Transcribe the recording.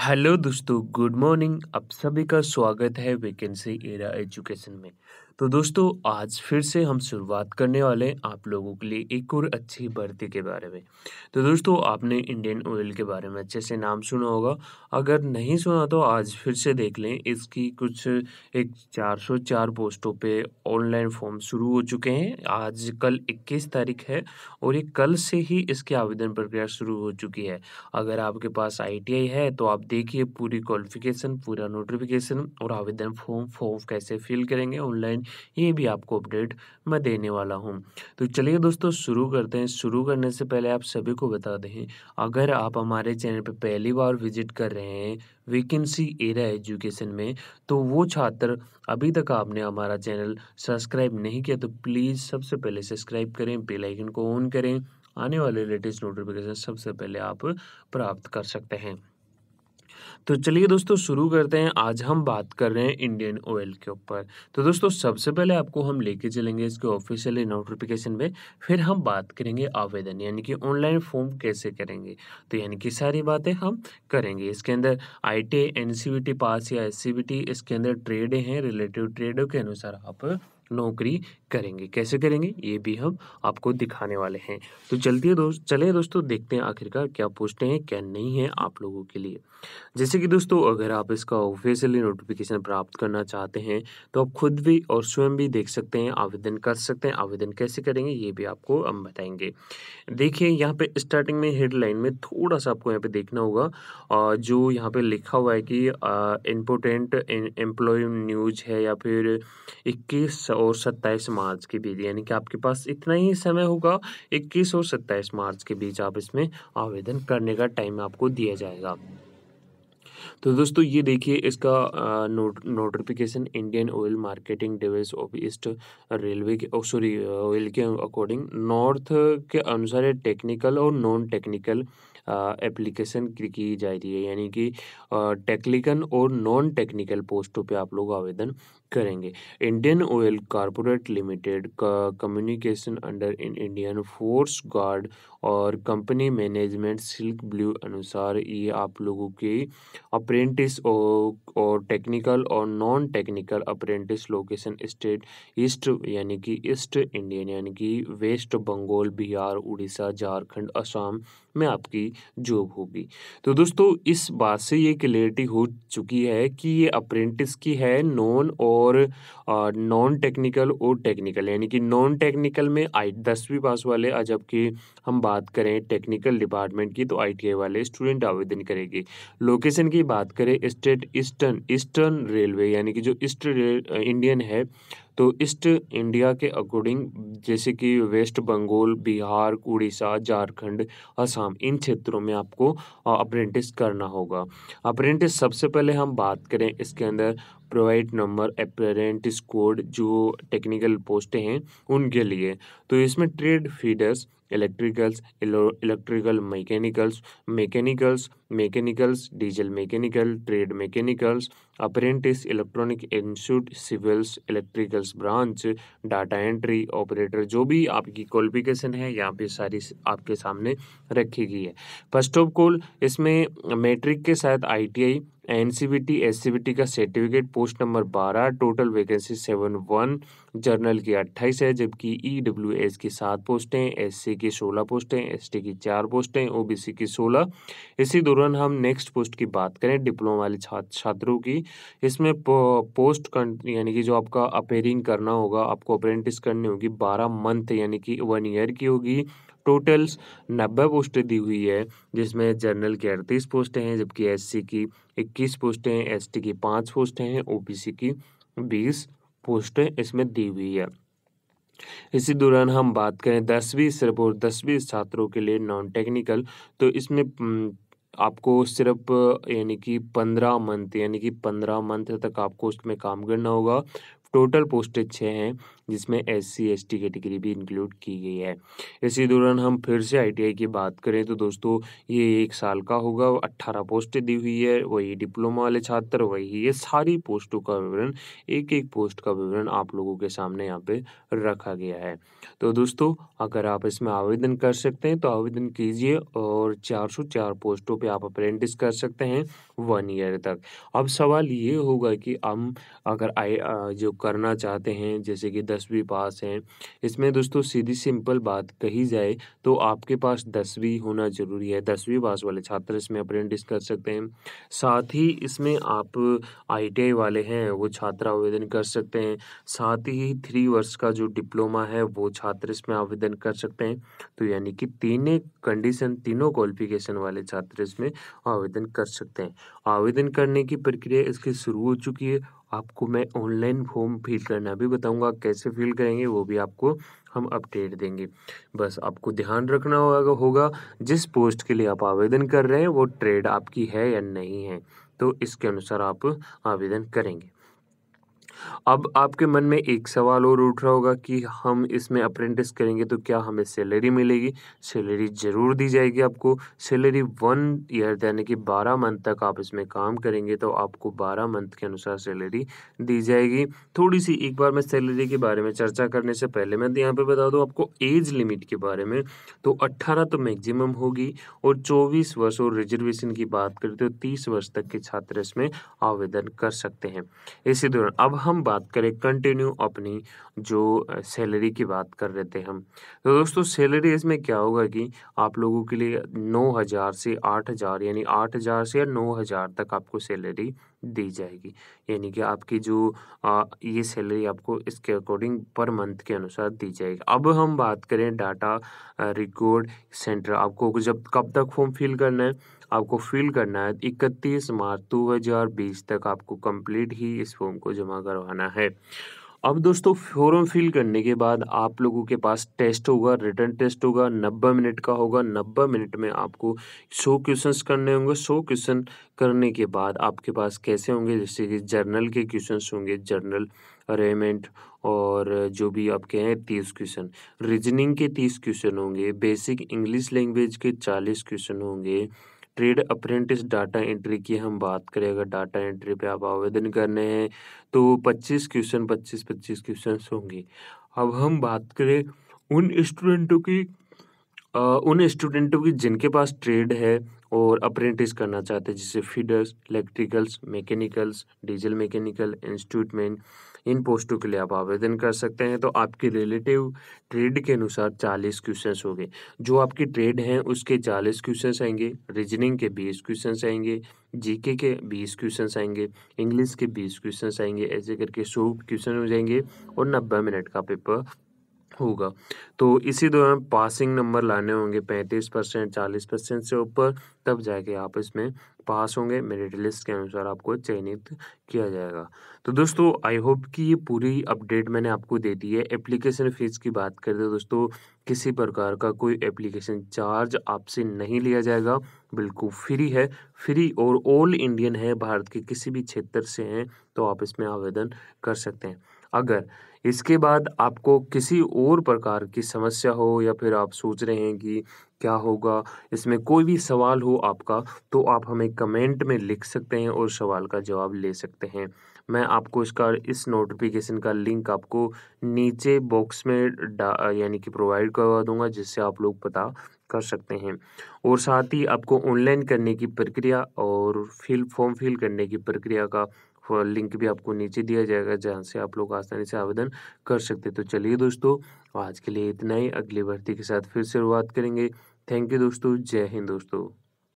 hello दोस्तों good morning आप सभी का स्वागत है वैकेंसी एरा एजुकेशन में तो दोस्तों आज फिर से हम शुरुआत करने वाले हैं आप लोगों के लिए एक और अच्छी भर्ती के बारे में तो दोस्तों आपने इंडियन ऑयल के बारे में अच्छे से नाम सुना होगा अगर नहीं सुना तो आज फिर से देख लें इसकी कुछ एक 404 पोस्टों पे ऑनलाइन फॉर्म शुरू हो चुके हैं आज कल 21 तारीख है और ये कल से ही इसकी आवेदन प्रक्रिया शुरू हो चुकी है अगर आपके पास आई है तो आप देखिए पूरी क्वालिफिकेशन पूरा नोटिफिकेशन और आवेदन फॉर्म फॉर्म कैसे फिल करेंगे ऑनलाइन ये भी आपको अपडेट मैं देने वाला हूँ तो चलिए दोस्तों शुरू करते हैं शुरू करने से पहले आप सभी को बता दें अगर आप हमारे चैनल पर पहली बार विजिट कर रहे हैं वैकेंसी एरा एजुकेशन में तो वो छात्र अभी तक आपने हमारा चैनल सब्सक्राइब नहीं किया तो प्लीज़ सबसे पहले सब्सक्राइब करें बेल आइकन को ऑन करें आने वाले लेटेस्ट नोटिफिकेशन सबसे पहले आप प्राप्त कर सकते हैं तो चलिए दोस्तों शुरू करते हैं आज हम बात कर रहे हैं इंडियन ऑयल के ऊपर तो दोस्तों सबसे पहले आपको हम लेके चलेंगे इसके ऑफिशियल नोटिफिकेशन में फिर हम बात करेंगे आवेदन यानी कि ऑनलाइन फॉर्म कैसे करेंगे तो यानी कि सारी बातें हम करेंगे इसके अंदर आई टी पास या एस इसके अंदर ट्रेडें हैं रिलेटिव ट्रेडों के अनुसार आप नौकरी करेंगे कैसे करेंगे ये भी हम आपको दिखाने वाले हैं तो है दोस्त चले दोस्तों देखते हैं आखिरकार क्या पोस्टें हैं क्या नहीं है आप लोगों के लिए जैसे कि दोस्तों अगर आप इसका ऑफिशियली नोटिफिकेशन प्राप्त करना चाहते हैं तो आप खुद भी और स्वयं भी देख सकते हैं आवेदन कर सकते हैं आवेदन कैसे करेंगे ये भी आपको हम बताएंगे देखिए यहाँ पे स्टार्टिंग में हेडलाइन में थोड़ा सा आपको यहाँ पे देखना होगा जो यहाँ पे लिखा हुआ है कि इम्पोर्टेंट एम्प्लॉय न्यूज है या फिर इक्कीस और सत्ताईस मार्च के बीच यानी कि आपके पास इतना ही समय होगा इक्कीस और सत्ताईस मार्च के बीच आप इसमें आवेदन करने का टाइम आपको दिया जाएगा तो दोस्तों ये देखिए इसका notification Indian oil marketing device of east railway के सॉरी ऑयल के अकॉर्डिंग नॉर्थ के अनुसार टेक्निकल और नॉन टेक्निकल एप्लीकेशन की जा रही है यानी कि टेक्निकल और नॉन टेक्निकल पोस्टों पे आप लोग आवेदन करेंगे इंडियन ऑयल कॉरपोरेट लिमिटेड का communication under in Indian force guard और कंपनी मैनेजमेंट सिल्क ब्लू अनुसार ये आप लोगों के अप्रेंटिस और टेक्निकल और non technical apprentice location state east यानी कि ईस्ट इंडियन यानी कि वेस्ट बंगाल बिहार उड़ीसा झारखंड असम में आपकी जॉब होगी तो दोस्तों इस बात से ये क्लियरिटी हो चुकी है कि ये अप्रेंटिस की है नॉन और और नॉन टेक्निकल और टेक्निकल यानी कि नॉन टेक्निकल में आई दसवीं पास वाले जबकि हम बात करें टेक्निकल डिपार्टमेंट की तो आई वाले स्टूडेंट आवेदन करेंगे लोकेशन की बात करें स्टेट ईस्टर्न ईस्टर्न रेलवे यानी कि जो ईस्ट इंडियन है तो ईस्ट इंडिया के अकॉर्डिंग जैसे कि वेस्ट बंगाल बिहार उड़ीसा झारखंड असम इन क्षेत्रों में आपको अप्रेंटिस करना होगा अप्रेंटिस सबसे पहले हम बात करें इसके अंदर प्रोवाइड नंबर अप्रेंटिस कोड जो टेक्निकल पोस्टें हैं उनके लिए तो इसमें trade fitters electricals electrical mechanicals mechanicals mechanicals diesel mechanical trade mechanicals apprentice electronic institute civils electricals branch data entry operator जो भी आपकी क्वालिफिकेशन है यहाँ पे सारी आपके सामने रखी गई है फर्स्ट ऑफ ऑल इसमें मेट्रिक के साथ आईटीआई एनसीबीटी एससीबीटी का सर्टिफिकेट पोस्ट नंबर बारह total vacancy seven one general की अट्ठाईस है जबकि ई डब्ल्यू एस की सात पोस्टें एस सी की सोलह पोस्टें एस टी की चार पोस्टें ओ बी सी की सोलह इसी दौरान हम नेक्स्ट पोस्ट की बात करें डिप्लोमा वाले छात्र छात्रों की इसमें पोस्ट यानी कि जो आपका अपेयरिंग करना होगा आपको अप्रेंटिस करनी होगी बारह मंथ यानी कि वन ईयर की होगी टोटल्स नब्बे पोस्टें दी हुई है जिसमें जनरल की अड़तीस पोस्टें हैं जबकि सी की इक्कीस पोस्टें हैं टी की पाँच पोस्टें हैं सी की बीस पोस्टें इसमें दी हुई है इसी दौरान हम बात करें दसवीं सिर्फ और दसवीं छात्रों के लिए नॉन टेक्निकल तो इसमें आपको सिर्फ यानी कि पंद्रह मंथ यानी कि पंद्रह मंथ तक आपको उसमें काम करना होगा टोटल पोस्टें छः हैं जिसमें S C S T category भी इंक्लूड की गई है इसी दौरान हम फिर से आई की बात करें तो दोस्तों ये एक साल का होगा अट्ठारह पोस्ट दी हुई है वही डिप्लोमा वाले छात्र वही ये सारी पोस्टों का विवरण एक एक पोस्ट का विवरण आप लोगों के सामने यहाँ पे रखा गया है तो दोस्तों अगर आप इसमें आवेदन कर सकते हैं तो आवेदन कीजिए और चार पोस्टों पे आप अप्रेंटिस कर सकते हैं वन ईयर तक अब सवाल ये होगा कि हम अगर आई जो करना चाहते हैं जैसे कि दस दसवीं पास हैं इसमें दोस्तों सीधी सिंपल बात कही जाए तो आपके पास दसवीं होना ज़रूरी है दसवीं पास वाले छात्र इसमें अप्रेंटिस कर सकते हैं साथ ही इसमें आप आई वाले हैं वो छात्र आवेदन कर सकते हैं साथ ही थ्री वर्ष का जो डिप्लोमा है वो छात्र इसमें आवेदन कर सकते हैं तो यानी कि तीन कंडीशन तीनों क्वालिफिकेशन वाले छात्र इसमें आवेदन कर सकते हैं आवेदन करने की प्रक्रिया इसकी शुरू हो चुकी है आपको मैं ऑनलाइन फॉर्म फिल करना भी बताऊंगा कैसे फिल करेंगे वो भी आपको हम अपडेट देंगे बस आपको ध्यान रखना होगा होगा जिस पोस्ट के लिए आप आवेदन कर रहे हैं वो ट्रेड आपकी है या नहीं है तो इसके अनुसार आप आवेदन करेंगे अब आपके मन में एक सवाल और उठ रहा होगा कि हम इसमें अप्रेंटिस करेंगे तो क्या हमें सैलरी मिलेगी सैलरी ज़रूर दी जाएगी आपको सैलरी वन ईयर यानी कि बारह मंथ तक आप इसमें काम करेंगे तो आपको बारह मंथ के अनुसार सैलरी दी जाएगी थोड़ी सी एक बार मैं सैलरी के बारे में चर्चा करने से पहले मैं तो यहाँ पर बता दूँ आपको एज लिमिट के बारे में तो अट्ठारह तो मैक्सिमम होगी और चौबीस वर्ष और रिजर्वेशन की बात करें तो तीस वर्ष तक के छात्र इसमें आवेदन कर सकते हैं इसी दौरान अब हम हम बात करें कंटिन्यू अपनी जो सैलरी की बात कर रहे थे हम तो दोस्तों सैलरी इसमें क्या होगा कि आप लोगों के लिए नौ हज़ार से आठ हज़ार यानी आठ हज़ार से या नौ हज़ार तक आपको सैलरी दी जाएगी यानी कि आपकी जो आ, ये सैलरी आपको इसके अकॉर्डिंग पर मंथ के अनुसार दी जाएगी अब हम बात करें डाटा रिकॉर्ड सेंटर आपको जब कब तक फॉर्म फिल करना है आपको फिल करना है इकतीस मार्च दो हज़ार बीस तक आपको कंप्लीट ही इस फॉर्म को जमा करवाना है अब दोस्तों फॉर्म फिल करने के बाद आप लोगों के पास टेस्ट होगा रिटर्न टेस्ट होगा नब्बे मिनट का होगा नब्बे मिनट में आपको सौ क्वेश्चंस करने होंगे सौ क्वेश्चन करने के बाद आपके पास कैसे होंगे जैसे कि जर्नल के क्वेश्चंस होंगे जर्नल अरेमेंट और जो भी आपके हैं तीस क्वेश्चन रीजनिंग के तीस क्वेश्चन होंगे बेसिक इंग्लिश लैंग्वेज के चालीस क्वेश्चन होंगे ट्रेड अप्रेंटिस डाटा एंट्री की हम बात करें अगर डाटा एंट्री पे आप आवेदन करने हैं तो 25 क्वेश्चन 25 25 क्वेश्चन होंगे अब हम बात करें उन स्टूडेंटों की आ, उन स्टूडेंटों की जिनके पास ट्रेड है और अप्रेंटिस करना चाहते हैं जैसे fitters electricals mechanicals diesel mechanical institute में इन पोस्टों के लिए आप आवेदन कर सकते हैं तो आपके रिलेटिव ट्रेड के अनुसार चालीस क्वेश्चन होंगे जो आपकी ट्रेड हैं उसके चालीस क्वेश्चन आएंगे रीजनिंग के बीस क्वेश्चन आएंगे जीके के बीस क्वेश्चन आएंगे इंग्लिश के बीस क्वेश्चन आएंगे ऐसे करके सौ क्वेश्चन हो जाएंगे और नब्बे मिनट का पेपर होगा तो इसी दौरान पासिंग नंबर लाने होंगे पैंतीस परसेंट चालीस परसेंट से ऊपर तब जाके आप इसमें पास होंगे मेरिट लिस्ट के अनुसार आपको चयनित किया जाएगा तो दोस्तों आई होप कि ये पूरी अपडेट मैंने आपको दे दी है एप्लीकेशन फ़ीस की बात कर तो दोस्तों किसी प्रकार का कोई एप्लीकेशन चार्ज आपसे नहीं लिया जाएगा बिल्कुल फ्री है फ्री और ऑल इंडियन है भारत के किसी भी क्षेत्र से हैं तो आप इसमें आवेदन कर सकते हैं अगर इसके बाद आपको किसी और प्रकार की समस्या हो या फिर आप सोच रहे हैं कि क्या होगा इसमें कोई भी सवाल हो आपका तो आप हमें कमेंट में लिख सकते हैं और सवाल का जवाब ले सकते हैं मैं आपको इसका इस नोटिफिकेशन का लिंक आपको नीचे बॉक्स में यानी कि प्रोवाइड करवा दूंगा जिससे आप लोग पता कर सकते हैं और साथ ही आपको ऑनलाइन करने की प्रक्रिया और फिल फॉर्म फिल करने की प्रक्रिया का लिंक भी आपको नीचे दिया जाएगा जहाँ से आप लोग आसानी से आवेदन कर सकते तो चलिए दोस्तों आज के लिए इतना ही अगली भर्ती के साथ फिर शुरुआत करेंगे थैंक यू दोस्तों जय हिंद दोस्तों